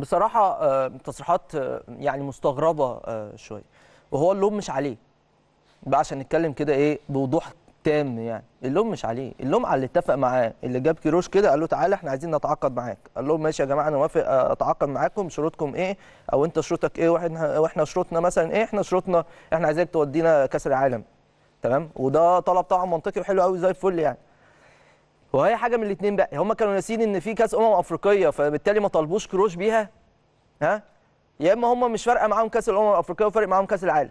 بصراحه آه، تصريحات آه، يعني مستغربه آه، شويه وهو اللوم مش عليه بقى عشان نتكلم كده ايه بوضوح تام يعني اللوم مش عليه اللوم على اللي اتفق معاه اللي جاب كيروش كده قال له تعالى احنا عايزين نتعاقد معاك قال لهم ماشي يا جماعه انا موافق اتعاقد معاكم شروطكم ايه او انت شروطك ايه واحنا واحنا شروطنا مثلا ايه احنا شروطنا احنا عايزينك تودينا كاس العالم تمام وده طلب طبعا منطقي وحلو قوي زي الفل يعني وهي حاجه من الاثنين بقى هم كانوا ناسيين ان في كاس امم افريقيه فبالتالي ما طلبوش كروش بيها ها يا اما هم مش فارقه معاهم كاس الامم الافريقيه وفارق معاهم كاس العالم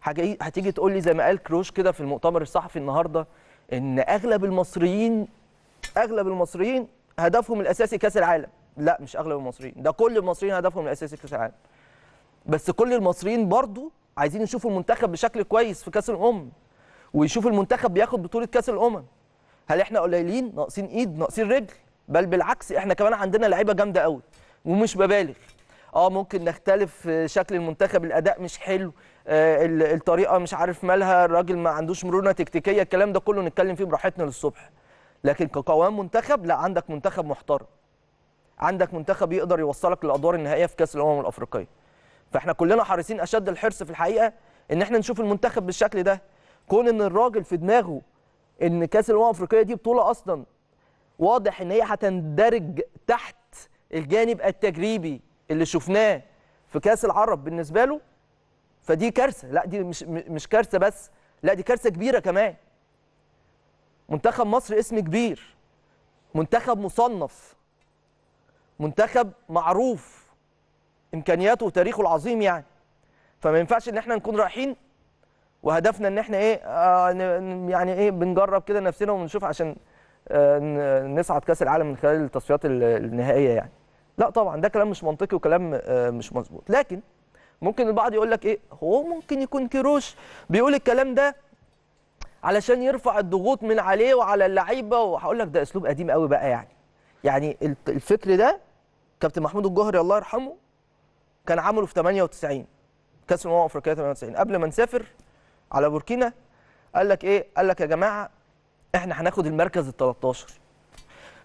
حاجه إيه؟ هتيجي تقول لي زي ما قال كروش كده في المؤتمر الصحفي النهارده ان اغلب المصريين اغلب المصريين هدفهم الاساسي كاس العالم لا مش اغلب المصريين ده كل المصريين هدفهم الاساسي كاس العالم بس كل المصريين برضو عايزين يشوفوا المنتخب بشكل كويس في كاس الامم ويشوفوا المنتخب بياخد بطوله كاس الامم هل احنا قليلين ناقصين ايد ناقصين رجل بل بالعكس احنا كمان عندنا لعيبه جامده قوي ومش ببالغ اه ممكن نختلف شكل المنتخب الاداء مش حلو آه الطريقه مش عارف مالها الراجل ما عندوش مرونه تكتيكيه الكلام ده كله نتكلم فيه براحتنا للصبح لكن كقوام منتخب لا عندك منتخب محترم عندك منتخب يقدر يوصلك للادوار النهائيه في كاس الامم الافريقيه فاحنا كلنا حريصين اشد الحرص في الحقيقه ان احنا نشوف المنتخب بالشكل ده كون ان الراجل في دماغه ان كاس الامم الافريقيه دي بطوله اصلا واضح ان هي هتندرج تحت الجانب التجريبي اللي شفناه في كاس العرب بالنسبه له فدي كارثه لا دي مش مش كارثه بس لا دي كارثه كبيره كمان منتخب مصر اسم كبير منتخب مصنف منتخب معروف امكانياته وتاريخه العظيم يعني فما ينفعش ان احنا نكون رايحين وهدفنا ان احنا ايه آه، يعني ايه بنجرب كده نفسنا ونشوف عشان آه، نصعد كاس العالم من خلال التصفيات النهائيه يعني لا طبعا ده كلام مش منطقي وكلام آه، مش مظبوط لكن ممكن البعض يقول لك ايه هو ممكن يكون كيروش بيقول الكلام ده علشان يرفع الضغوط من عليه وعلى اللعيبه وهقول لك ده اسلوب قديم قوي بقى يعني يعني الفكر ده كابتن محمود الجوهري الله يرحمه كان عمله في 98 كاس الامم الافريقيه 98 قبل ما نسافر على بوركينا قال لك ايه قال لك يا جماعه احنا هناخد المركز ال 13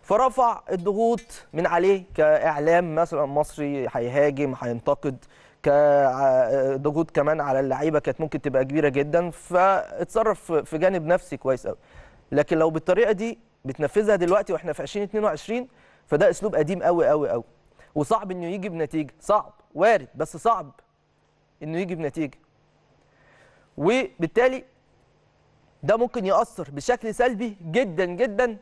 فرفع الضغوط من عليه كاعلام مثلا مصري هيهاجم هينتقد كضغوط كمان على اللعيبه كانت ممكن تبقى كبيره جدا فاتصرف في جانب نفسي كويس قوي لكن لو بالطريقه دي بتنفذها دلوقتي واحنا في 2022 فده اسلوب قديم قوي قوي قوي وصعب انه يجي بنتيجه صعب وارد بس صعب انه يجي بنتيجه وبالتالي ده ممكن ياثر بشكل سلبي جدا جدا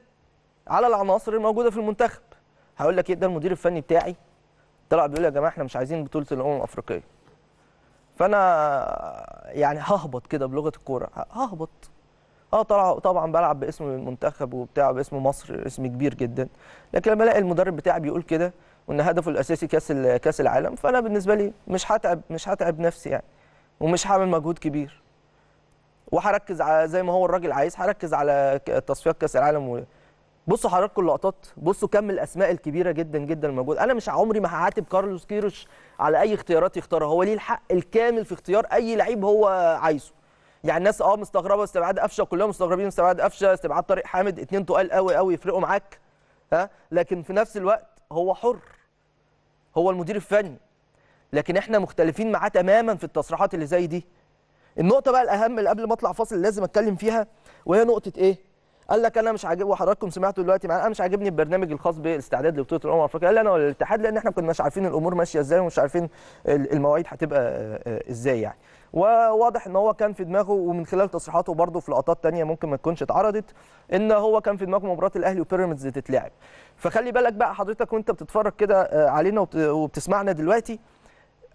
على العناصر الموجوده في المنتخب هقول لك ايه ده المدير الفني بتاعي طلع بيقول يا جماعه احنا مش عايزين بطوله الامم الافريقيه فانا يعني ههبط كده بلغه الكوره ههبط اه طلع طبعا بلعب باسم المنتخب وبتاع باسم مصر اسم كبير جدا لكن لما الاقي المدرب بتاعي بيقول كده وان هدفه الاساسي كاس كاس العالم فانا بالنسبه لي مش هتعب مش هتعب نفسي يعني ومش هعمل مجهود كبير وهركز على زي ما هو الراجل عايز هركز على تصفيات كاس العالم و... بصوا حضراتكم اللقطات بصوا كم الاسماء الكبيره جدا جدا الموجوده انا مش عمري ما هعاتب كارلوس كيروش على اي اختيارات يختارها هو ليه الحق الكامل في اختيار اي لعيب هو عايزه يعني الناس اه مستغربه استبعاد قفشه كلهم مستغربين استبعاد قفشه استبعاد طارق حامد اتنين تقال قوي قوي يفرقوا معاك ها لكن في نفس الوقت هو حر هو المدير الفني لكن احنا مختلفين معاه تماما في التصريحات اللي زي دي النقطه بقى الاهم اللي قبل ما اطلع فاصل لازم اتكلم فيها وهي نقطه ايه قال لك انا مش عاجب وحضراتكم سمعتوا دلوقتي معانا انا مش عاجبني البرنامج الخاص بالاستعداد لبطوله الامم الافريقيه لي انا ولا الاتحاد لان احنا كناش عارفين الامور ماشيه ازاي ومش عارفين المواعيد هتبقى آه، ازاي يعني وواضح ان هو كان في دماغه ومن خلال تصريحاته برضه في لقطات تانية ممكن ما تكونش اتعرضت ان هو كان في دماغه مباراه الاهلي وبيراميدز تتلعب فخلي بالك بقى حضرتك وانت بتتفرج كده آه، علينا وبتسمعنا دلوقتي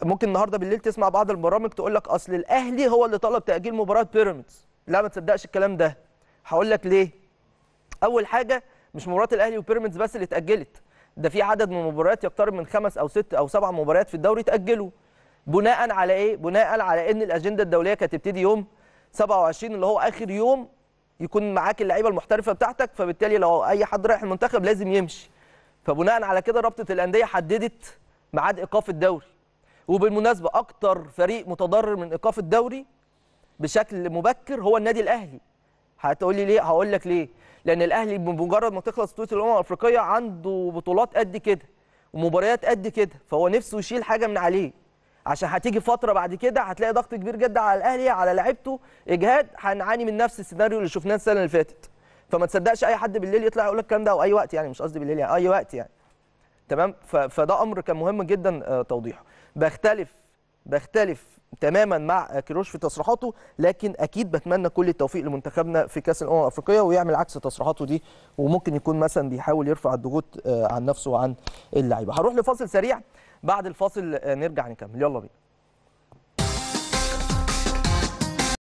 ممكن النهارده بالليل تسمع بعض البرامج تقول لك اصل الاهلي هو اللي طلب تاجيل مباراه بيراميدز لا ما تصدقش الكلام ده هقول لك ليه اول حاجه مش مباراه الاهلي وبيراميدز بس اللي اتاجلت ده في عدد من المباريات يقترب من خمس او ست او سبع مباريات في الدوري اتاجلوا بناء على ايه بناء على ان الاجنده الدوليه كانت تبتدي يوم 27 اللي هو اخر يوم يكون معاك اللعيبه المحترفه بتاعتك فبالتالي لو اي حد رايح المنتخب لازم يمشي فبناء على كده رابطه الانديه حددت ميعاد ايقاف الدوري وبالمناسبه اكتر فريق متضرر من ايقاف الدوري بشكل مبكر هو النادي الاهلي هتقولي ليه هقول لك ليه لان الاهلي بمجرد ما تخلص بطوله الامم الافريقيه عنده بطولات قد كده ومباريات قد كده فهو نفسه يشيل حاجه من عليه عشان هتيجي فتره بعد كده هتلاقي ضغط كبير جدا على الاهلي على لعيبته اجهاد هنعاني من نفس السيناريو اللي شفناه السنه اللي فاتت فما تصدقش اي حد بالليل يطلع يقول لك الكلام ده او اي وقت يعني مش قصدي بالليل يعني اي وقت يعني تمام فده امر كان مهم جدا آه، توضيحه بختلف بختلف تماما مع كيروش في تصريحاته لكن اكيد بتمنى كل التوفيق لمنتخبنا في كاس الامم الافريقيه ويعمل عكس تصريحاته دي وممكن يكون مثلا بيحاول يرفع الضغوط آه، عن نفسه وعن اللعيبه هروح لفاصل سريع بعد الفاصل آه، نرجع نكمل يلا بينا